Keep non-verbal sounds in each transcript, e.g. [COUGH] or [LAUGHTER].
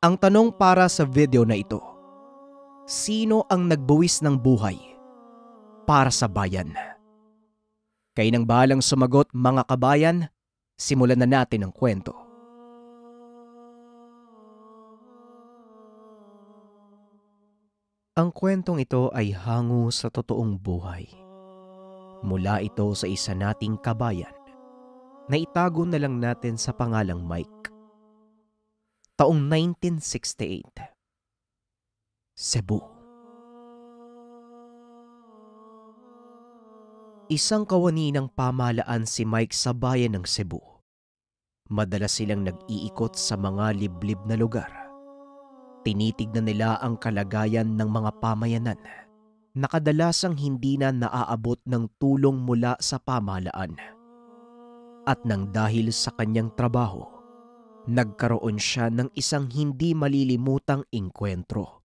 Ang tanong para sa video na ito, sino ang nagbuwis ng buhay para sa bayan? Kayo nang bahalang sumagot mga kabayan, simulan na natin ang kwento. Ang kwentong ito ay hango sa totoong buhay. Mula ito sa isa nating kabayan na itago na lang natin sa pangalang Mike taong 1968. Cebu. Isang kawani ng pamahalaan si Mike sa bayan ng Cebu. Madalas silang nag-iikot sa mga liblib na lugar. Tinitignan nila ang kalagayan ng mga pamayanan na kadalasang hindi na naaabot ng tulong mula sa pamahalaan. At nang dahil sa kanyang trabaho, nagkaroon siya ng isang hindi malilimutang inkwentro.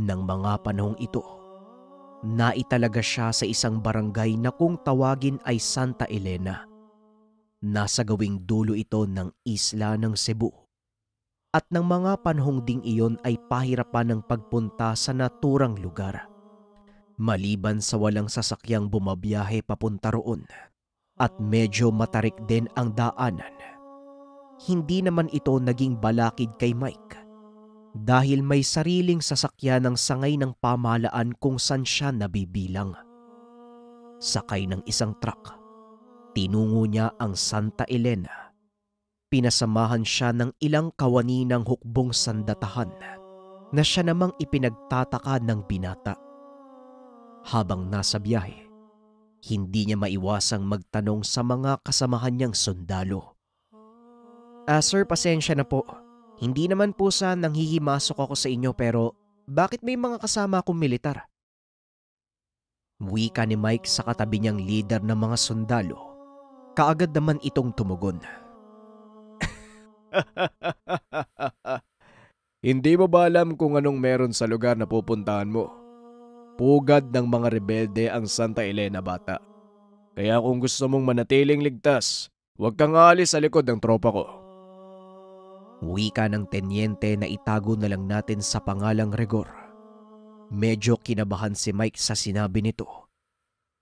Nang mga panahong ito, naitalaga siya sa isang barangay na kung tawagin ay Santa Elena. Nasa gawing dulo ito ng isla ng Cebu. At nang mga panahong ding iyon ay pahirapan ng pagpunta sa naturang lugar. Maliban sa walang sasakyang bumabiyahe papunta roon at medyo matarik din ang daanan hindi naman ito naging balakid kay Mike dahil may sariling sasakyan ng sangay ng pamahalaan kung saan siya nabibilang. Sakay ng isang truck, tinungo niya ang Santa Elena. Pinasamahan siya ng ilang kawani ng hukbong sandatahan na siya namang ipinagtataka ng binata. Habang nasa biyahe, hindi niya maiwasang magtanong sa mga kasamahan niyang sundalo. Ah sir, pasensya na po. Hindi naman po sa nanghihimasok ako sa inyo pero bakit may mga kasama akong militar? Wika ni Mike sa katabi niyang leader ng mga sundalo. Kaagad naman itong tumugon. [LAUGHS] Hindi mo ba alam kung anong meron sa lugar na pupuntahan mo? Pugad ng mga rebelde ang Santa Elena bata. Kaya kung gusto mong manatiling ligtas, huwag kang aalis sa likod ng tropa ko. Wika ng tenyente na itago na lang natin sa pangalang Regor. Medyo kinabahan si Mike sa sinabi nito.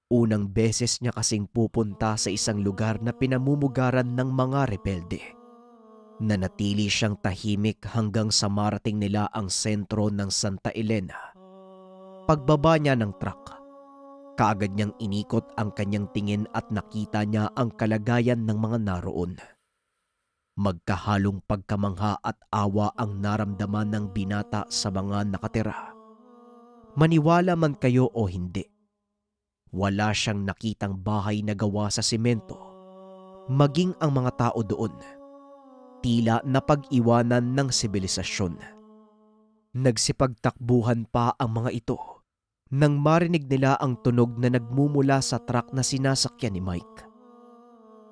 Unang beses niya kasing pupunta sa isang lugar na pinamumugaran ng mga rebelde. Nanatili siyang tahimik hanggang sa marating nila ang sentro ng Santa Elena. Pagbaba niya ng truck, kaagad niyang inikot ang kanyang tingin at nakita niya ang kalagayan ng mga naroon. Magkahalong pagkamangha at awa ang naramdaman ng binata sa mga nakatira. Maniwala man kayo o hindi, wala siyang nakitang bahay na gawa sa simento, maging ang mga tao doon. Tila napag-iwanan ng sibilisasyon. Nagsipagtakbuhan pa ang mga ito nang marinig nila ang tunog na nagmumula sa truck na sinasakyan ni Mike.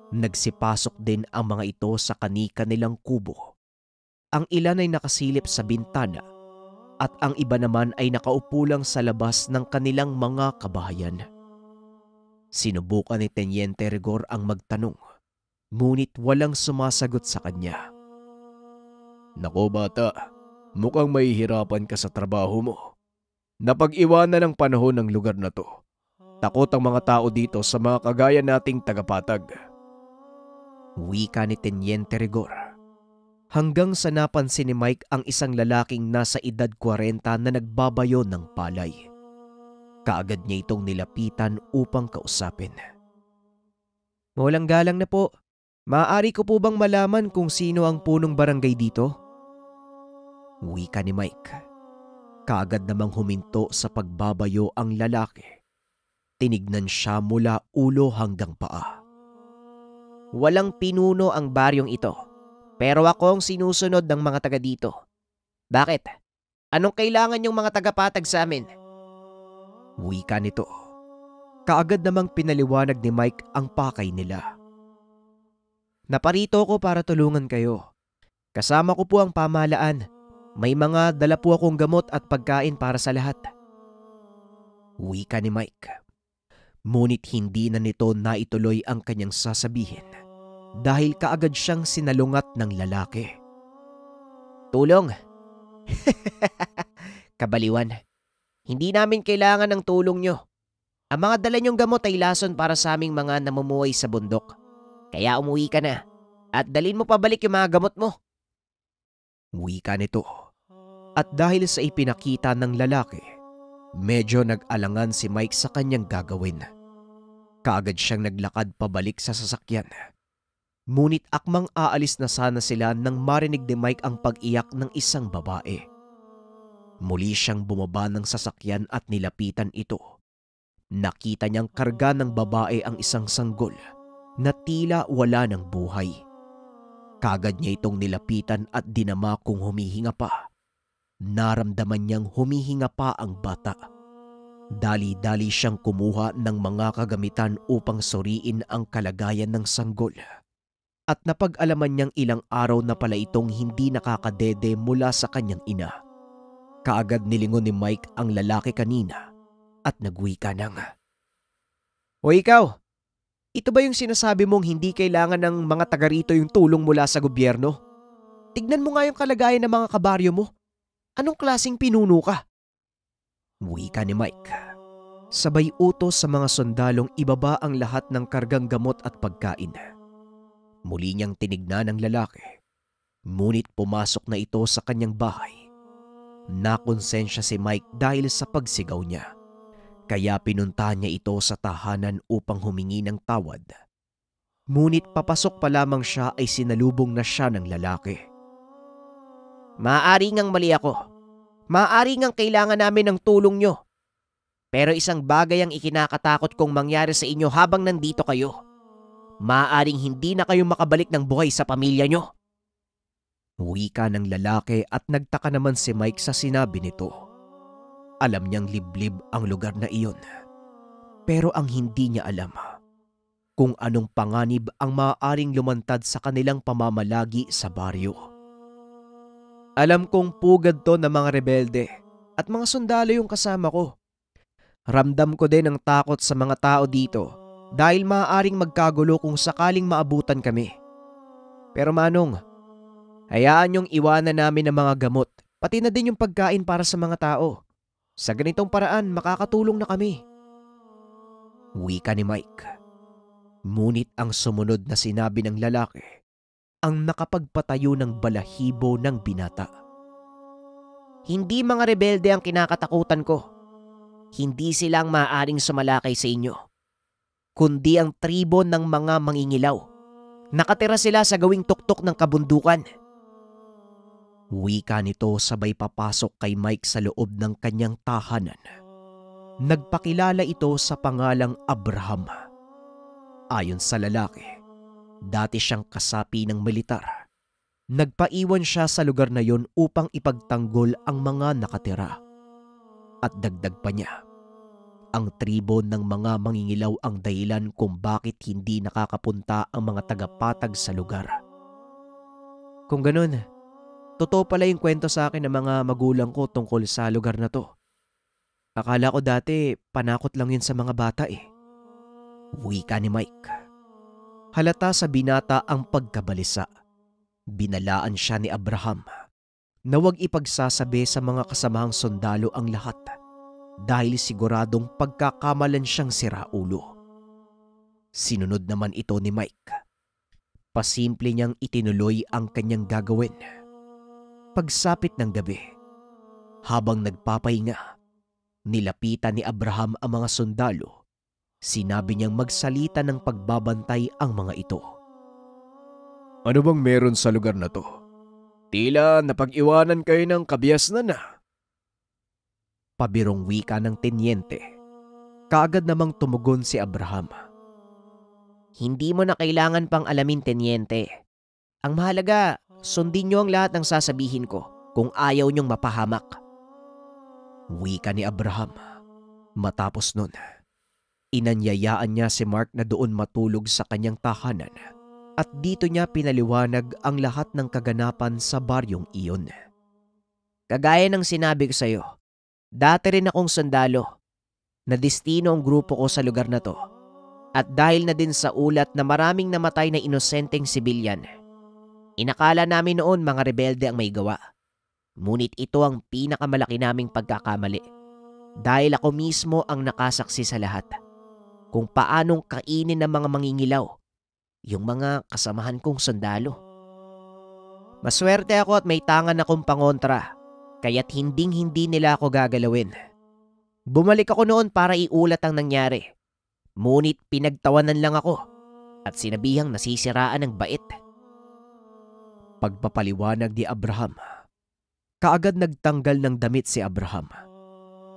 Nagsipasok din ang mga ito sa kanika nilang kubo. Ang ilan ay nakasilip sa bintana at ang iba naman ay nakaupo lang sa labas ng kanilang mga kabahayan. Sinubukan ni Tenyente Rigor ang magtanong, ngunit walang sumasagot sa kanya. Nako bata, mukhang mahihirapan ka sa trabaho mo. Napag-iwanan ng panahon ng lugar na to. Takot ang mga tao dito sa mga kagaya nating tagapatag. Wika ni Teniente Rigor. Hanggang sa napansin ni Mike ang isang lalaking nasa edad 40 na nagbabayo ng palay. Kaagad niya itong nilapitan upang kausapin. Walang galang na po. Maaari ko po bang malaman kung sino ang punong barangay dito? Wika ni Mike. Kaagad namang huminto sa pagbabayo ang lalaki. Tinignan siya mula ulo hanggang paa. Walang pinuno ang baryong ito. Pero ako ang sinusunod ng mga taga dito. Bakit? Anong kailangan yung mga tagapatag sa amin? Wika nito. Kaagad namang pinaliwanag ni Mike ang pakay nila. Naparito ko para tulungan kayo. Kasama ko po ang pamahalaan. May mga dala po akong gamot at pagkain para sa lahat. Wika ni Mike. Ngunit hindi na nito naituloy ang kanyang sasabihin dahil kaagad siyang sinalungat ng lalaki. Tulong! [LAUGHS] Kabaliwan, hindi namin kailangan ng tulong nyo. Ang mga dala niyong gamot ay lason para sa aming mga namumuhay sa bundok. Kaya umuwi ka na at dalin mo pabalik yung mga gamot mo. Uwi ka nito. At dahil sa ipinakita ng lalaki, medyo nag-alangan si Mike sa kanyang gagawin kagad siyang naglakad pabalik sa sasakyan. Ngunit akmang aalis na sana sila nang marinig ni Mike ang pag-iyak ng isang babae. Muli siyang bumaba ng sasakyan at nilapitan ito. Nakita niyang karga ng babae ang isang sanggol na tila wala ng buhay. Kagad niya itong nilapitan at dinama kung humihinga pa. Naramdaman niyang humihinga pa ang bata. Dali-dali siyang kumuha ng mga kagamitan upang suriin ang kalagayan ng sanggol. At napag-alaman niyang ilang araw na pala itong hindi nakakadede mula sa kanyang ina. Kaagad nilingon ni Mike ang lalaki kanina at nagwika nang. nga. O ikaw, ito ba yung sinasabi mong hindi kailangan ng mga taga rito yung tulong mula sa gobyerno? Tignan mo nga yung kalagayan ng mga kabaryo mo. Anong klasing pinuno ka? Wika ni Mike. Sabay utos sa mga sundalong ibaba ang lahat ng kargang gamot at pagkain. Muli niyang tinignan ng lalaki. Ngunit pumasok na ito sa kanyang bahay. Nakonsensya si Mike dahil sa pagsigaw niya. Kaya pinuntahan niya ito sa tahanan upang humingi ng tawad. Ngunit papasok pa lamang siya ay sinalubong na siya ng lalaki. Maaari ngang mali ako maaaring ngang kailangan namin ng tulong nyo. Pero isang bagay ang ikinakatakot kong mangyari sa inyo habang nandito kayo. Maaaring hindi na kayo makabalik ng buhay sa pamilya nyo. Uwi ka ng lalaki at nagtaka naman si Mike sa sinabi nito. Alam niyang liblib ang lugar na iyon. Pero ang hindi niya alam, kung anong panganib ang maaaring lumantad sa kanilang pamamalagi sa baryo. Alam kong pugad to ng mga rebelde at mga sundalo yung kasama ko. Ramdam ko din ang takot sa mga tao dito dahil maaaring magkagulo kung sakaling maabutan kami. Pero manong, hayaan yung iwanan namin ng mga gamot pati na din yung pagkain para sa mga tao. Sa ganitong paraan makakatulong na kami. Wika ni Mike. Ngunit ang sumunod na sinabi ng lalaki ang nakapagpatayo ng balahibo ng binata. Hindi mga rebelde ang kinakatakutan ko. Hindi sila ang maaaring sumalakay sa inyo. Kundi ang tribo ng mga mangingilaw. Nakatira sila sa gawing tuktok ng kabundukan. Wika nito sabay papasok kay Mike sa loob ng kanyang tahanan. Nagpakilala ito sa pangalang Abraham. Ayon sa lalaki, Dati siyang kasapi ng militar. Nagpaiwan siya sa lugar na yon upang ipagtanggol ang mga nakatira. At dagdag pa niya, ang tribo ng mga mangingilaw ang dahilan kung bakit hindi nakakapunta ang mga tagapatag sa lugar. Kung ganun, totoo pala yung kwento sa akin ng mga magulang ko tungkol sa lugar na to. Akala ko dati panakot lang yun sa mga bata eh. Wika ni Mike. Halata sa binata ang pagkabalisa. Binalaan siya ni Abraham na huwag ipagsasabi sa mga kasamahang sundalo ang lahat dahil siguradong pagkakamalan siyang siraulo. Sinunod naman ito ni Mike. Pasimple niyang itinuloy ang kanyang gagawin. Pagsapit ng gabi, habang nagpapahinga, nilapitan ni Abraham ang mga sundalo Sinabi niyang magsalita ng pagbabantay ang mga ito. Ano bang meron sa lugar na to? Tila napag-iwanan kayo ng kabias na na. Pabirong wika ng tenyente. Kaagad namang tumugon si Abraham. Hindi mo na kailangan pang alamin, tenyente. Ang mahalaga, sundin niyo ang lahat ng sasabihin ko kung ayaw niyong mapahamak. Wika ni Abraham matapos nun. Inanyayaan niya si Mark na doon matulog sa kanyang tahanan at dito niya pinaliwanag ang lahat ng kaganapan sa baryong iyon. Kagaya ng sinabi ko sa iyo, dati rin akong sundalo na destino ang grupo ko sa lugar na to at dahil na din sa ulat na maraming namatay na inosenteng sibilyan, inakala namin noon mga rebelde ang may gawa. Ngunit ito ang pinakamalaki naming pagkakamali dahil ako mismo ang nakasaksi sa lahat kung paanong kainin ng mga mangingilaw, yung mga kasamahan kong sandalo. Maswerte ako at may tangan akong pangontra, kaya't hinding hindi nila ako gagalawin. Bumalik ako noon para iulat ang nangyari. Ngunit pinagtawanan lang ako at sinabihang nasisiraan ng bait. Pagpapaliwanag ni Abraham. Kaagad nagtanggal ng damit si Abraham.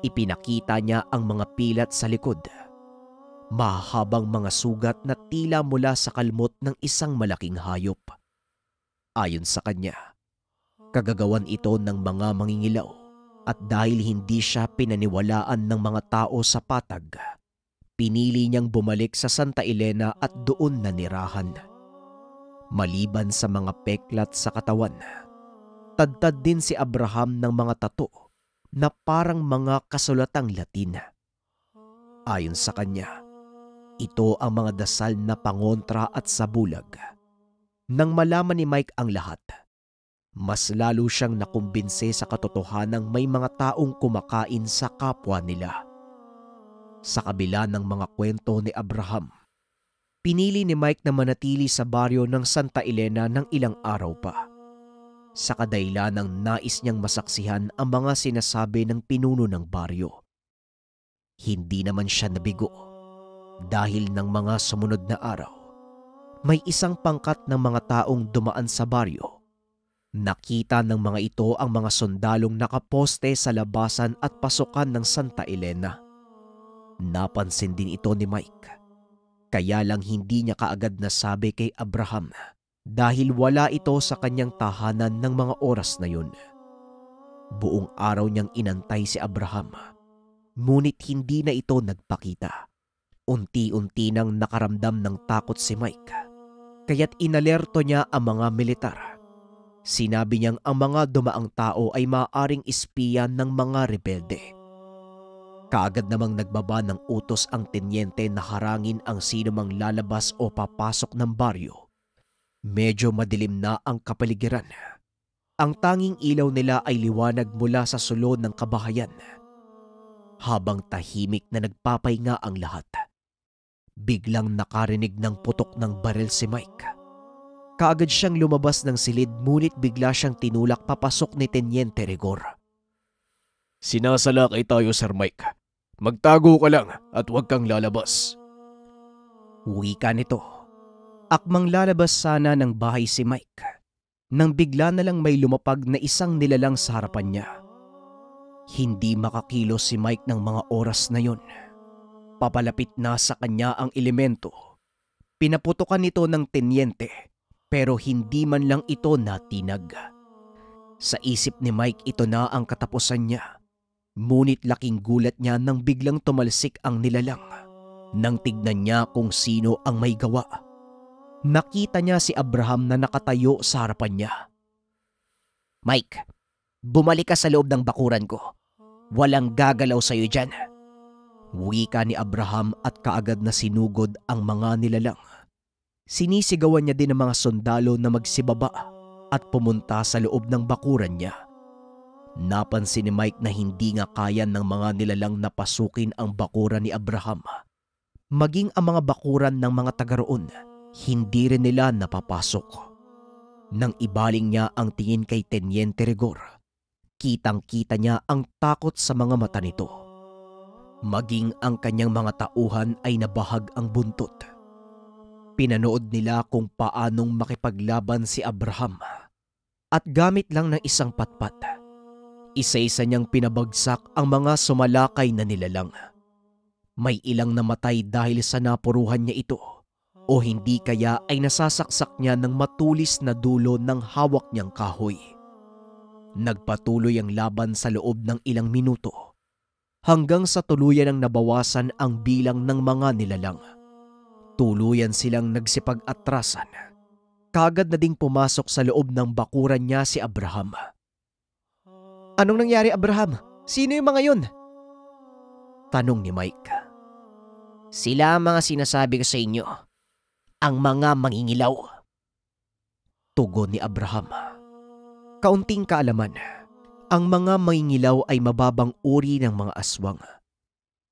Ipinakita niya ang mga pilat sa likod mahabang mga sugat na tila mula sa kalmot ng isang malaking hayop. Ayon sa kanya, kagagawan ito ng mga mangingilaw at dahil hindi siya pinaniwalaan ng mga tao sa patag, pinili niyang bumalik sa Santa Elena at doon na nirahan. Maliban sa mga peklat sa katawan, tadtad din si Abraham ng mga tato na parang mga kasulatang Latina. Ayon sa kanya, ito ang mga dasal na pangontra at sabulag. Nang malaman ni Mike ang lahat, mas lalo siyang nakumbinse sa katotohanang may mga taong kumakain sa kapwa nila. Sa kabila ng mga kwento ni Abraham, pinili ni Mike na manatili sa baryo ng Santa Elena ng ilang araw pa. Sa kadaila ng nais niyang masaksihan ang mga sinasabi ng pinuno ng baryo. Hindi naman siya nabigo dahil ng mga sumunod na araw, may isang pangkat ng mga taong dumaan sa baryo. Nakita ng mga ito ang mga sundalong nakaposte sa labasan at pasukan ng Santa Elena. Napansin din ito ni Mike. Kaya lang hindi niya kaagad nasabi kay Abraham dahil wala ito sa kanyang tahanan ng mga oras na yun. Buong araw niyang inantay si Abraham, ngunit hindi na ito nagpakita. Unti-unti nang nakaramdam ng takot si Mike kaya't inalerto niya ang mga militar. Sinabi niyang ang mga dumaang tao ay maaring ispiyan ng mga rebelde. Kaagad namang nagbaba ng utos ang tenyente na harangin ang sinumang lalabas o papasok ng baryo. Medyo madilim na ang kapaligiran. Ang tanging ilaw nila ay liwanag mula sa sulod ng kabahayan. Habang tahimik na nagpapay nagpapahinga ang lahat. Biglang nakarinig ng putok ng baril si Mike. Kaagad siyang lumabas ng silid ngunit bigla siyang tinulak papasok ni Teniente Rigor. Sinasalakay tayo Sir Mike. Magtago ka lang at huwag kang lalabas. Wika nito. Akmang lalabas sana ng bahay si Mike nang bigla na lang may lumapag na isang nilalang sa harapan niya. Hindi makakilos si Mike ng mga oras na yon. Papalapit na sa kanya ang elemento. Pinaputokan ito ng tenyente pero hindi man lang ito natinag. Sa isip ni Mike ito na ang katapusan niya. Ngunit laking gulat niya nang biglang tumalsik ang nilalang. Nang tignan niya kung sino ang may gawa. Nakita niya si Abraham na nakatayo sa harapan niya. Mike, bumalik ka sa loob ng bakuran ko. Walang gagalaw sa iyo dyan. Uwi ka ni Abraham at kaagad na sinugod ang mga nilalang. Sinisigawan niya din ang mga sundalo na magsibaba at pumunta sa loob ng bakuran niya. Napansin ni Mike na hindi nga kaya ng mga nilalang na pasukin ang bakuran ni Abraham. Maging ang mga bakuran ng mga taga hindi rin nila napapasok. Nang ibaling niya ang tingin kay Tenyente Rigor, kitang-kita niya ang takot sa mga mata nito Maging ang kanyang mga tauhan ay nabahag ang buntot. Pinanood nila kung paanong makipaglaban si Abraham at gamit lang ng isang patpat. Isa-isa niyang pinabagsak ang mga sumalakay na nilalang. May ilang namatay dahil sa napuruhan niya ito o hindi kaya ay nasasaksak niya ng matulis na dulo ng hawak niyang kahoy. Nagpatuloy ang laban sa loob ng ilang minuto hanggang sa tuluyan ang nabawasan ang bilang ng mga nilalang. Tuluyan silang nagsipag-atrasan. Kagad na ding pumasok sa loob ng bakuran niya si Abraham. Anong nangyari Abraham? Sino yung mga yun? Tanong ni Mike. Sila ang mga sinasabi ko sa inyo. Ang mga mangingilaw. Tugon ni Abraham. Kaunting kaalaman. Kaunting kaalaman ang mga mangingilaw ay mababang uri ng mga aswang.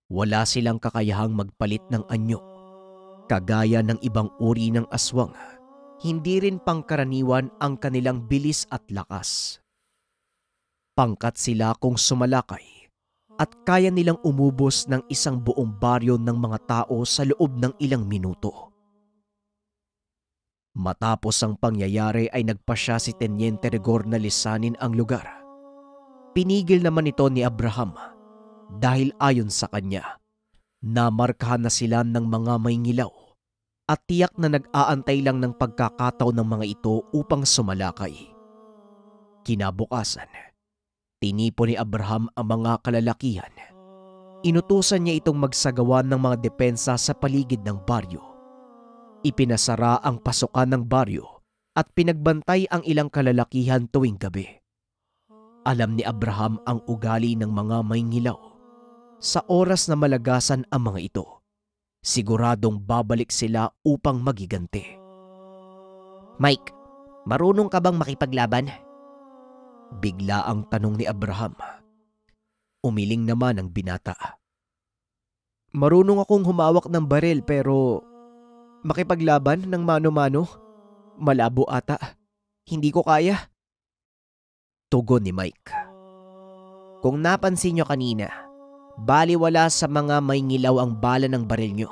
Wala silang kakayahang magpalit ng anyo. Kagaya ng ibang uri ng aswang, hindi rin pangkaraniwan ang kanilang bilis at lakas. Pangkat sila kung sumalakay at kaya nilang umubos ng isang buong baryo ng mga tao sa loob ng ilang minuto. Matapos ang pangyayari ay nagpasya si Tenyente Regor na lisanin ang lugar Pinigil naman ito ni Abraham dahil ayon sa kanya, namarkahan na sila ng mga may ngilaw at tiyak na nag-aantay lang ng pagkakataon ng mga ito upang sumalakay. Kinabukasan, tinipo ni Abraham ang mga kalalakihan. Inutusan niya itong magsagawa ng mga depensa sa paligid ng baryo. Ipinasara ang pasukan ng baryo at pinagbantay ang ilang kalalakihan tuwing gabi. Alam ni Abraham ang ugali ng mga may ngilaw. Sa oras na malagasan ang mga ito, siguradong babalik sila upang magiganti. Mike, marunong ka bang makipaglaban? Bigla ang tanong ni Abraham. Umiling naman ang binata. Marunong akong humawak ng barel pero makipaglaban ng mano-mano? Malabo ata. Hindi ko kaya tugon ni Mike. Kung napansin nyo kanina, baliwala sa mga may ngilaw ang bala ng baril nyo.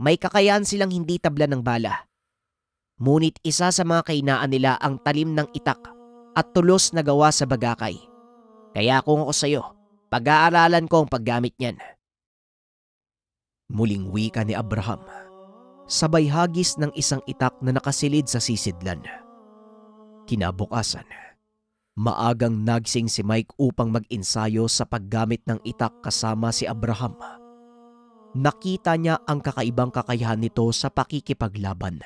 May kakayan silang hindi tabla ng bala. Ngunit isa sa mga kainaan nila ang talim ng itak at tulos na gawa sa bagakay. Kaya kung ako sa'yo, pag-aaralan ko ang paggamit niyan. Muling wika ni Abraham, sabay hagis ng isang itak na nakasilid sa sisidlan. Kinabukasan, Maagang nagsing si Mike upang mag-insayo sa paggamit ng itak kasama si Abraham. Nakita niya ang kakaibang kakayahan nito sa pakikipaglaban.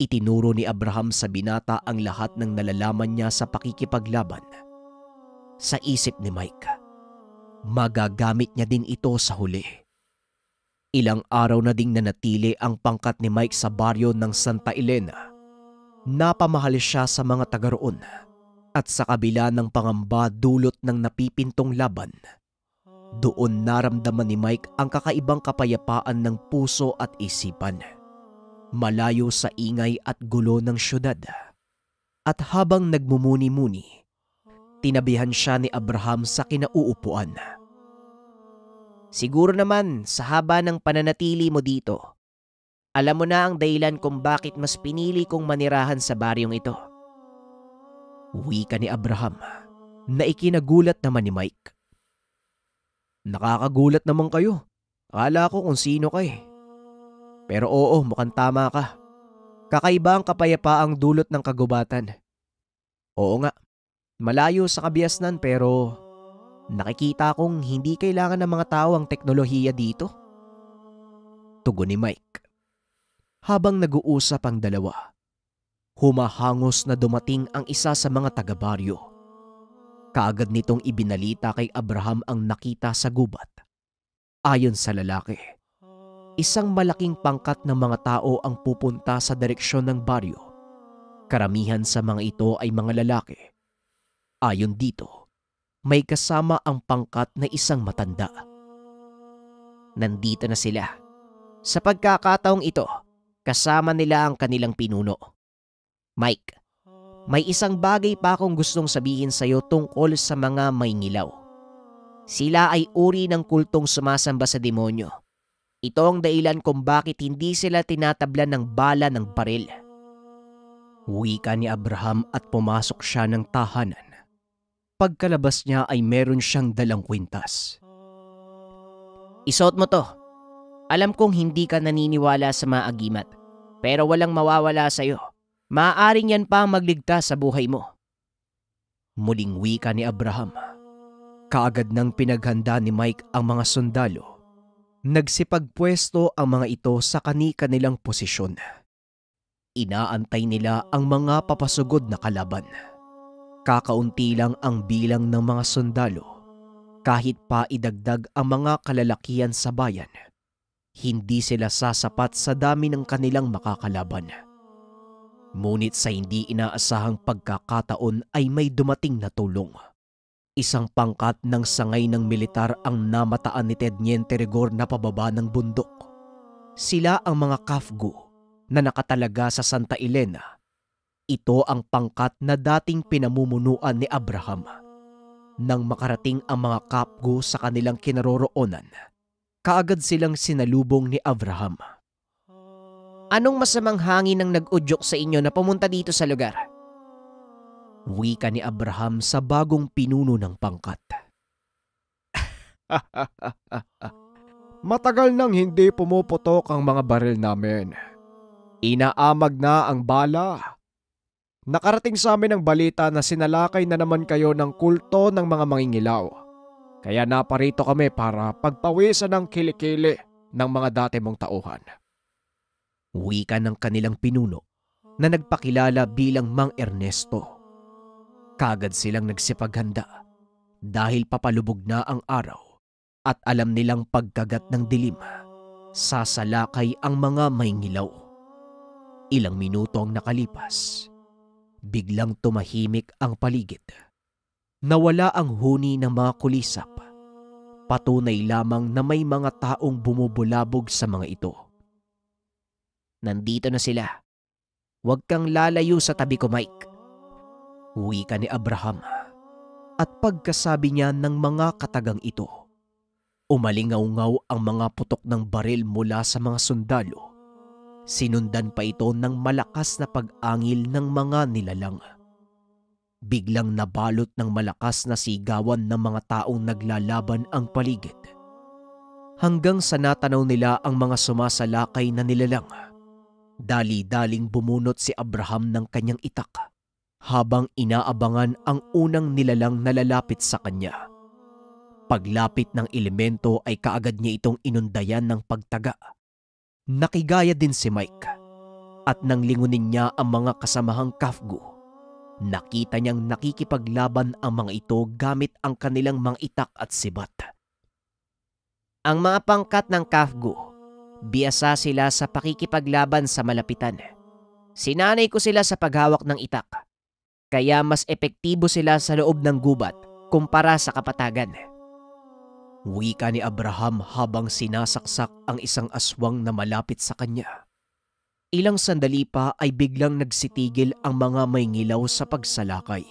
Itinuro ni Abraham sa binata ang lahat ng nalalaman niya sa pakikipaglaban. Sa isip ni Mike, magagamit niya din ito sa huli. Ilang araw na ding nanatili ang pangkat ni Mike sa baryo ng Santa Elena. Napamahal siya sa mga taga roon at sa kabila ng pangamba dulot ng napipintong laban, doon naramdaman ni Mike ang kakaibang kapayapaan ng puso at isipan. Malayo sa ingay at gulo ng syudad. At habang nagmumuni-muni, tinabihan siya ni Abraham sa kinauupuan. Siguro naman sa haba ng pananatili mo dito, alam mo na ang dahilan kung bakit mas pinili kong manirahan sa baryong ito. Wika ni Abraham Naikinagulat naman ni Mike. Nakakagulat naman kayo. Akala ko kung sino kay. Eh. Pero oo, mukhang tama ka. Kakaiba ang kapayapaang dulot ng kagubatan. Oo nga, malayo sa kabiasnan pero nakikita kong hindi kailangan ng mga tao ang teknolohiya dito. Tugon ni Mike. Habang nag-uusap ang dalawa, humahangos na dumating ang isa sa mga taga-baryo. Kaagad nitong ibinalita kay Abraham ang nakita sa gubat. Ayon sa lalaki, isang malaking pangkat ng mga tao ang pupunta sa direksyon ng baryo. Karamihan sa mga ito ay mga lalaki. Ayon dito, may kasama ang pangkat na isang matanda. Nandito na sila. Sa pagkakataong ito, kasama nila ang kanilang pinuno Mike, may isang bagay pa akong gustong sabihin sa iyo tungkol sa mga may ngilaw. Sila ay uri ng kultong sumasamba sa demonyo. Ito ang dahilan kung bakit hindi sila tinatablan ng bala ng baril. Uwi ka ni Abraham at pumasok siya ng tahanan. Pagkalabas niya ay meron siyang dalang kwintas. Isuot mo to. Alam kong hindi ka naniniwala sa maagimat, pero walang mawawala sa iyo. Maaaring yan pa magligtas sa buhay mo. Muling wika ni Abraham. Kaagad nang pinaghanda ni Mike ang mga sundalo. Nagsipagpwesto ang mga ito sa kani-kanilang posisyon. Inaantay nila ang mga papasugod na kalaban. Kakaunti lang ang bilang ng mga sundalo kahit pa idagdag ang mga kalalakian sa bayan. Hindi sila sasapat sa dami ng kanilang makakalaban. Ngunit sa hindi inaasahang pagkakataon ay may dumating na tulong. Isang pangkat ng sangay ng militar ang namataan ni Ted Niente Rigor na pababa ng bundok. Sila ang mga Kafgu na nakatalaga sa Santa Elena. Ito ang pangkat na dating pinamumunuan ni Abraham. Nang makarating ang mga Kafgu sa kanilang kinaroroonan, kaagad silang sinalubong ni Abraham. Anong masamang hangin ang nag-udyok sa inyo na pumunta dito sa lugar? Wika ni Abraham sa bagong pinuno ng pangkat. [LAUGHS] Matagal nang hindi pumuputok ang mga baril namin. Inaamag na ang bala. Nakarating sa amin ang balita na sinalakay na naman kayo ng kulto ng mga mangingilaw. Kaya naparito kami para pagpawisan ng kilikili ng mga dati mong tauhan wika ng kanilang pinuno na nagpakilala bilang Mang Ernesto. Kagad silang nagsipaghanda dahil papalubog na ang araw at alam nilang pagkagat ng dilim, sasalakay ang mga may ngilaw. Ilang minuto ang nakalipas, biglang tumahimik ang paligid. Nawala ang huni ng mga kulisap. Patunay lamang na may mga taong bumubulabog sa mga ito Nandito na sila. Huwag kang lalayo sa tabi ko, Mike. Uwi ka ni Abraham. At pagkasabi niya ng mga katagang ito, umalingaw-ngaw ang mga putok ng baril mula sa mga sundalo. Sinundan pa ito ng malakas na pag-angil ng mga nilalang. Biglang nabalot ng malakas na sigawan ng mga taong naglalaban ang paligid. Hanggang sa natanaw nila ang mga sumasalakay na nilalang. Dali-daling bumunot si Abraham ng kanyang itak habang inaabangan ang unang nilalang nalalapit sa kanya. Paglapit ng elemento ay kaagad niya itong inundayan ng pagtaga. Nakigaya din si Mike at nang lingunin niya ang mga kasamahang kafgu, nakita niyang nakikipaglaban ang mga ito gamit ang kanilang mga itak at sibat. Ang mga pangkat ng kafgu Biyasa sila sa pakikipaglaban sa malapitan. Sinanay ko sila sa paghawak ng itak. Kaya mas epektibo sila sa loob ng gubat kumpara sa kapatagan. Wika ni Abraham habang sinasaksak ang isang aswang na malapit sa kanya. Ilang sandali pa ay biglang nagsitigil ang mga may ngilaw sa pagsalakay.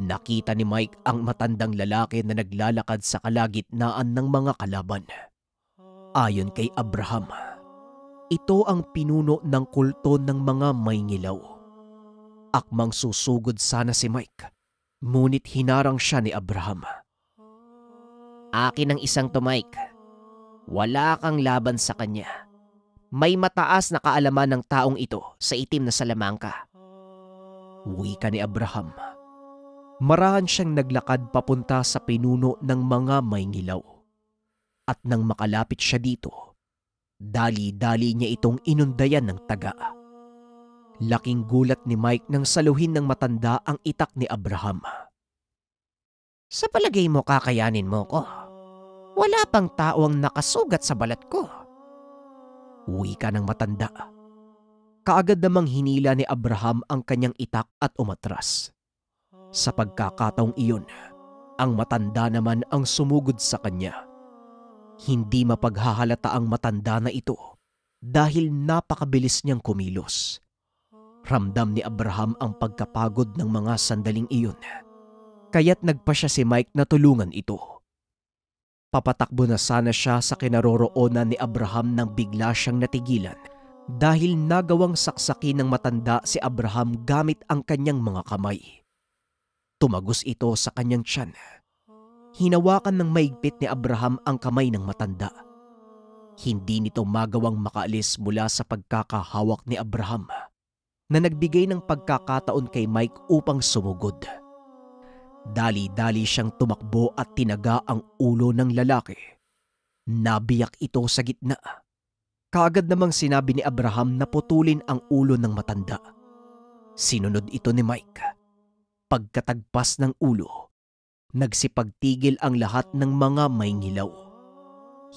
Nakita ni Mike ang matandang lalaki na naglalakad sa kalagitnaan ng mga kalaban ayon kay Abraham. Ito ang pinuno ng kulto ng mga may ngilaw. Akmang susugod sana si Mike, ngunit hinarang siya ni Abraham. Akin ang isang to Mike. Wala kang laban sa kanya. May mataas na kaalaman ng taong ito sa itim na salamangka. Uwi ka ni Abraham. Marahan siyang naglakad papunta sa pinuno ng mga may ngilaw at nang makalapit siya dito, dali-dali niya itong inundayan ng taga. Laking gulat ni Mike nang saluhin ng matanda ang itak ni Abraham. Sa palagay mo kakayanin mo ko. Wala pang tao ang nakasugat sa balat ko. Uwi ka ng matanda. Kaagad namang hinila ni Abraham ang kanyang itak at umatras. Sa pagkakataong iyon, ang matanda naman ang sumugod sa kanya. Hindi mapaghahalata ang matanda na ito dahil napakabilis niyang kumilos. Ramdam ni Abraham ang pagkapagod ng mga sandaling iyon. Kaya't nagpa siya si Mike na tulungan ito. Papatakbo na sana siya sa kinaroroonan ni Abraham nang bigla siyang natigilan dahil nagawang saksaki ng matanda si Abraham gamit ang kanyang mga kamay. Tumagos ito sa kanyang tiyan hinawakan ng maigpit ni Abraham ang kamay ng matanda. Hindi nito magawang makaalis mula sa pagkakahawak ni Abraham na nagbigay ng pagkakataon kay Mike upang sumugod. Dali-dali siyang tumakbo at tinaga ang ulo ng lalaki. Nabiyak ito sa gitna. Kaagad namang sinabi ni Abraham na putulin ang ulo ng matanda. Sinunod ito ni Mike. Pagkatagpas ng ulo, Nagsipagtigil ang lahat ng oh. mga may ngilaw.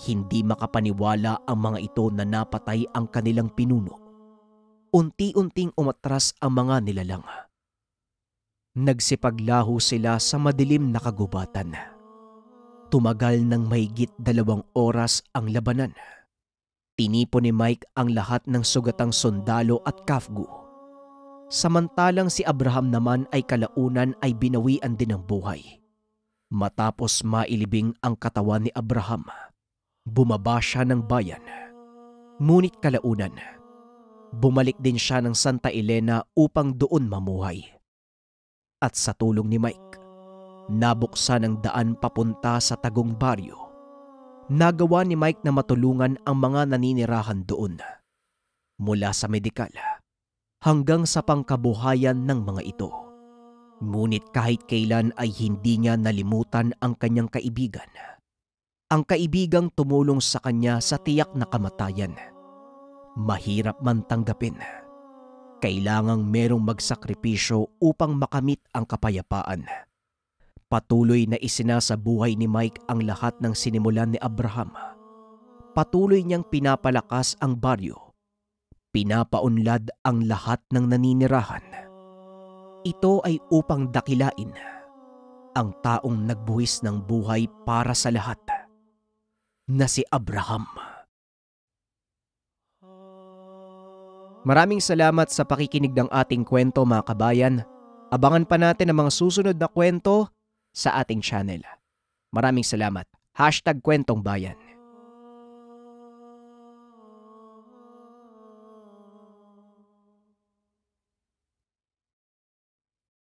Hindi makapaniwala ang mga ito na napatay ang kanilang pinuno. Unti-unting umatras ang mga nilalang. Nagsipaglaho sila sa madilim na kagubatan. Tumagal ng mahigit dalawang oras ang labanan. Tinipo ni Mike ang lahat ng sugatang sundalo at kafgu. Samantalang si Abraham naman ay kalaunan ay binawian din ng buhay. Matapos mailibing ang katawan ni Abraham, bumaba siya ng bayan. Ngunit kalaunan, bumalik din siya ng Santa Elena upang doon mamuhay. At sa tulong ni Mike, nabuksan ang daan papunta sa Tagong Baryo. Nagawa ni Mike na matulungan ang mga naninirahan doon. Mula sa medikal hanggang sa pangkabuhayan ng mga ito. Ngunit kahit kailan ay hindi niya nalimutan ang kanyang kaibigan. Ang kaibigang tumulong sa kanya sa tiyak na kamatayan. Mahirap man tanggapin. Kailangang merong magsakripisyo upang makamit ang kapayapaan. Patuloy na isinasabuhay ni Mike ang lahat ng sinimulan ni Abraham. Patuloy niyang pinapalakas ang baryo. Pinapaunlad ang lahat ng naninirahan ito ay upang dakilain ang taong nagbuwis ng buhay para sa lahat na si Abraham. Maraming salamat sa pakikinig ng ating kwento mga kabayan. Abangan pa natin ang mga susunod na kwento sa ating channel. Maraming salamat. Hashtag Kwentong Bayan.